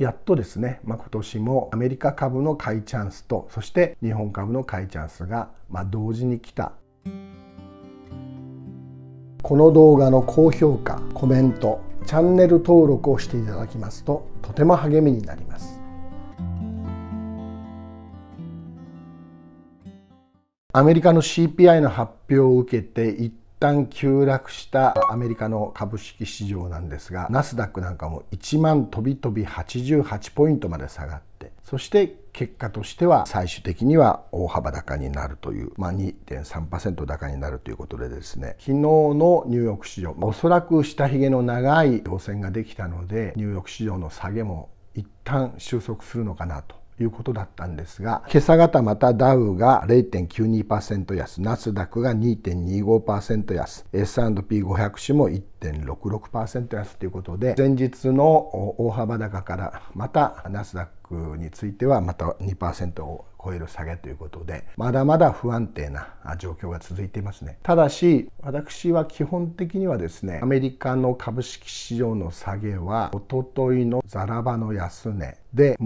やっとですね、まあ、今年もアメリカ株の買いチャンスとそして日本株の買いチャンスが、まあ、同時に来たこの動画の高評価コメントチャンネル登録をしていただきますととても励みになります。アメリカの CPI の発表を受けて一旦急落したアメリカの株式市場なんですがナスダックなんかも1万飛び飛び88ポイントまで下がってそして結果としては最終的には大幅高になるという、まあ、2.3%高になるということでですね昨日のニューヨーク市場おそらく下髭の長い動線ができたのでニューヨーク市場の下げも一旦収束するのかなということだったんですが今朝方またダウが0.92%安ナスダックが2.25%安 S&P500 種も1.66%安ということで前日の大幅高からまたナスダックについてはまた2%を超える下げということでまだまだ不安定な状況が続いていますねただし私は基本的にはですねアメリカの株式市場の下げはおとといのザラバの安値で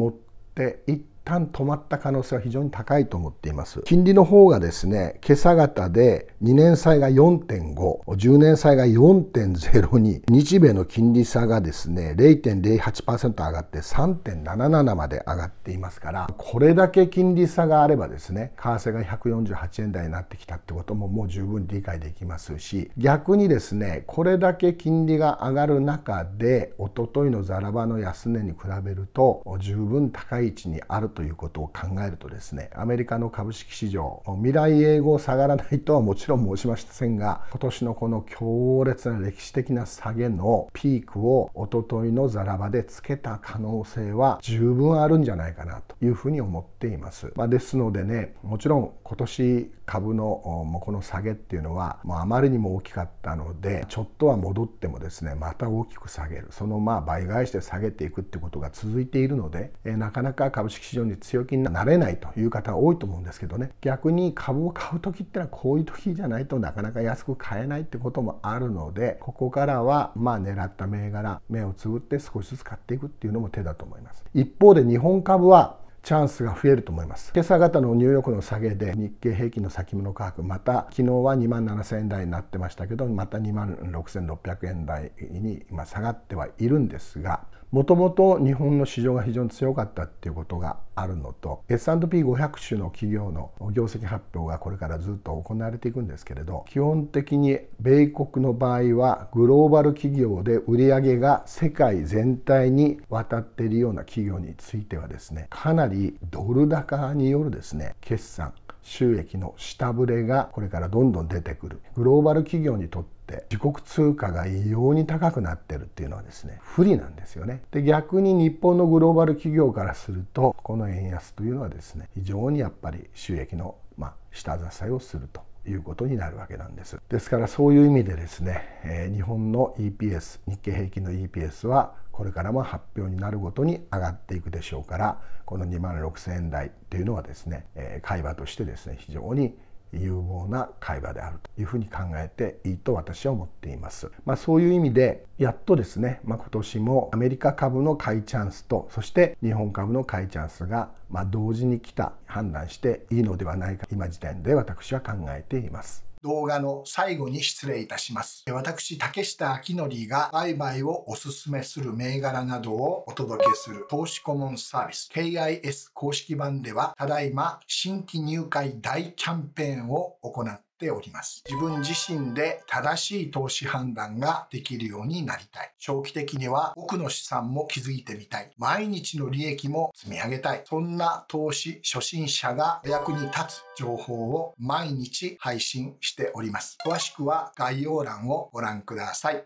っていっ旦止まった可能性は非常に高いと思っています。金利の方がですね、今朝方で2年債が4.5、10年債が4.0に、日米の金利差がですね、0.08%上がって3.77まで上がっていますから、これだけ金利差があればですね、為替が148円台になってきたってことももう十分理解できますし、逆にですね、これだけ金利が上がる中で、おとといのザラバの安値に比べると、十分高い位置にあるということを考えるとですねアメリカの株式市場未来永劫下がらないとはもちろん申しませんが今年のこの強烈な歴史的な下げのピークをおとといのざら場でつけた可能性は十分あるんじゃないかなというふうに思っています、まあ、ですのでねもちろん今年株のこの下げっていうのはもうあまりにも大きかったのでちょっとは戻ってもですねまた大きく下げるそのまあ倍返して下げていくってことが続いているので、えなかなか株式市場に強気になれないという方多いと思うんですけどね逆に株を買う時ってのはこういう時じゃないとなかなか安く買えないってこともあるのでここからはまあ狙った銘柄目をつぶって少しずつ買っていくっていうのも手だと思います一方で日本株はチャンスが増えると思います今朝方のニューヨークの下げで日経平均の先物価格また昨日は2万7000円台になってましたけどまた2万6600円台に今下がってはいるんですがもともと日本の市場が非常に強かったっていうことがあるのと S&P500 種の企業の業績発表がこれからずっと行われていくんですけれど基本的に米国の場合はグローバル企業で売上が世界全体に渡っているような企業についてはですねかなりドル高によるですね決算収益の下振れがこれからどんどん出てくるグローバル企業にとって自国通貨が異様に高くなってるっていうのはですね不利なんですよねで逆に日本のグローバル企業からするとこの円安というのはですね非常にやっぱり収益のまあ、下支えをするということになるわけなんです。ですからそういう意味でですね、え日本の EPS 日経平均の EPS はこれからも発表になるごとに上がっていくでしょうからこの2万6,000円台というのはですね、えー、会話としてですね非常に有望な会話であるというふうに考えていいと私は思っています。まあ、そういう意味でやっとですね、まあ、今年もアメリカ株の買いチャンスとそして日本株の買いチャンスがま同時に来た判断していいのではないか今時点で私は考えています。動画の最後に失礼いたします。私、竹下明則が売買をおすすめする銘柄などをお届けする投資顧問サービス KIS 公式版では、ただいま新規入会大キャンペーンを行ってております。自分自身で正しい投資判断ができるようになりたい。長期的には奥の資産も築いてみたい。毎日の利益も積み上げたい。そんな投資初心者が役に立つ情報を毎日配信しております。詳しくは概要欄をご覧ください。